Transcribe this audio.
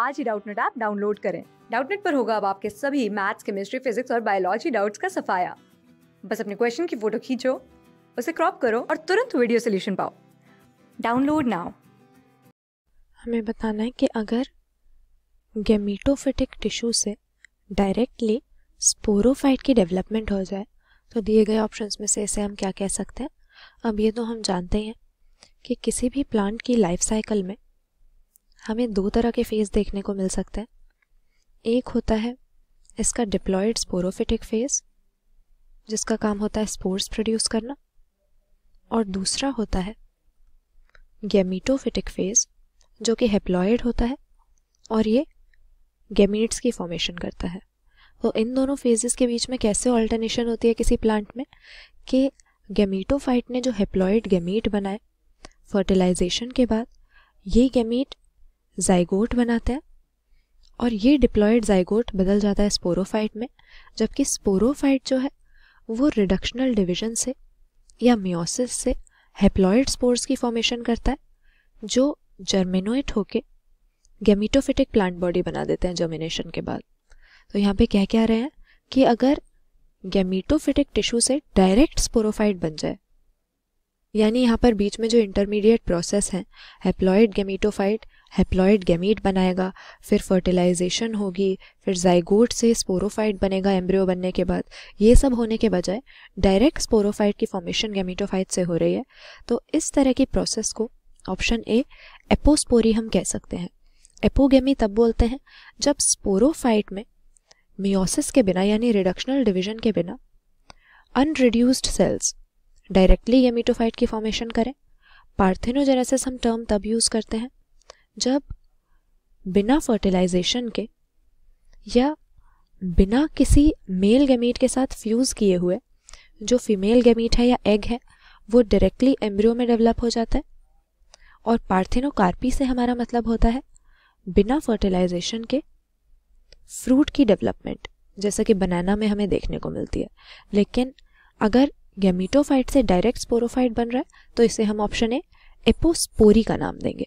आज ही Doubtnut app download करें डाउटनेट पर होगा अब आपके सभी मैथ्स केमिस्ट्री फिजिक्स और बायोलॉजी डाउट्स का सफाया बस अपने क्वेश्चन की फोटो खींचो उसे क्रॉप करो और तुरंत वीडियो सोल्यूशन पाओ डाउनलोड नाउ हमें बताना है कि अगर गेमीटोफिटिक टिश्यू से डायरेक्टली स्पोरोफाइट की डेवलपमेंट हो जाए तो दिए गए ऑप्शंस में से इसे हम क्या कह सकते हैं अब ये तो हम जानते हैं कि किसी भी प्लांट की लाइफ साइकिल में हमें दो तरह के फेज देखने को मिल सकते हैं एक होता है इसका डिप्लॉयड स्पोरोफिटिक फेज जिसका काम होता है स्पोर्स प्रोड्यूस करना और दूसरा होता है गेमीटोफिटिक फेज जो कि हेप्लॉयड होता है और ये गेमीट्स की फॉर्मेशन करता है तो इन दोनों फेजेस के बीच में कैसे ऑल्टरनेशन होती है किसी प्लांट में कि गेमीटोफाइट ने जो हेप्लॉयड गेमीट बनाए फर्टिलाइजेशन के बाद ये गेमीट जाइगोट बनाता है और ये डिप्लॉयड जाइगोट बदल जाता है स्पोरोफाइट में जबकि स्पोरोफाइट जो है वो रिडक्शनल डिवीजन से या मियोसिस से हेप्लॉयड स्पोर्स की फॉर्मेशन करता है जो जर्मिनोइट होके गेमिटोफिटिक प्लांट बॉडी बना देते हैं जर्मिनेशन के बाद तो यहाँ पे क्या क्या रहे हैं कि अगर गेमिटोफिटिक टिश्यू से डायरेक्ट स्पोरोफाइट बन जाए यानी यहाँ पर बीच में जो इंटरमीडिएट प्रोसेस हैं हेप्लॉयड गेमिटोफाइट हेप्लॉयड गैमेट बनाएगा फिर फर्टिलाइजेशन होगी फिर जाइगोट से स्पोरोफाइट बनेगा एम्ब्रियो बनने के बाद ये सब होने के बजाय डायरेक्ट स्पोरोफाइट की फॉर्मेशन गैमेटोफाइट से हो रही है तो इस तरह की प्रोसेस को ऑप्शन ए एपोस्पोरी हम कह सकते हैं एपोगेमी तब बोलते हैं जब स्पोरोफाइट में मियोसिस के बिना यानी रिडक्शनल डिवीजन के बिना अनरिड्यूस्ड सेल्स डायरेक्टली गेमीटोफाइट की फॉर्मेशन करें पार्थिनोजेनेसिस हम टर्म तब यूज़ करते हैं जब बिना फर्टिलाइजेशन के या बिना किसी मेल गमीट के साथ फ्यूज़ किए हुए जो फीमेल गैमेट है या एग है वो डायरेक्टली एम्ब्रियो में डेवलप हो जाता है और पार्थिनोकार्पी से हमारा मतलब होता है बिना फर्टिलाइजेशन के फ्रूट की डेवलपमेंट जैसा कि बनाना में हमें देखने को मिलती है लेकिन अगर गैमीटोफाइट से डायरेक्ट स्पोरोफाइट बन रहा है तो इसे हम ऑप्शन ए एपोस्पोरी का नाम देंगे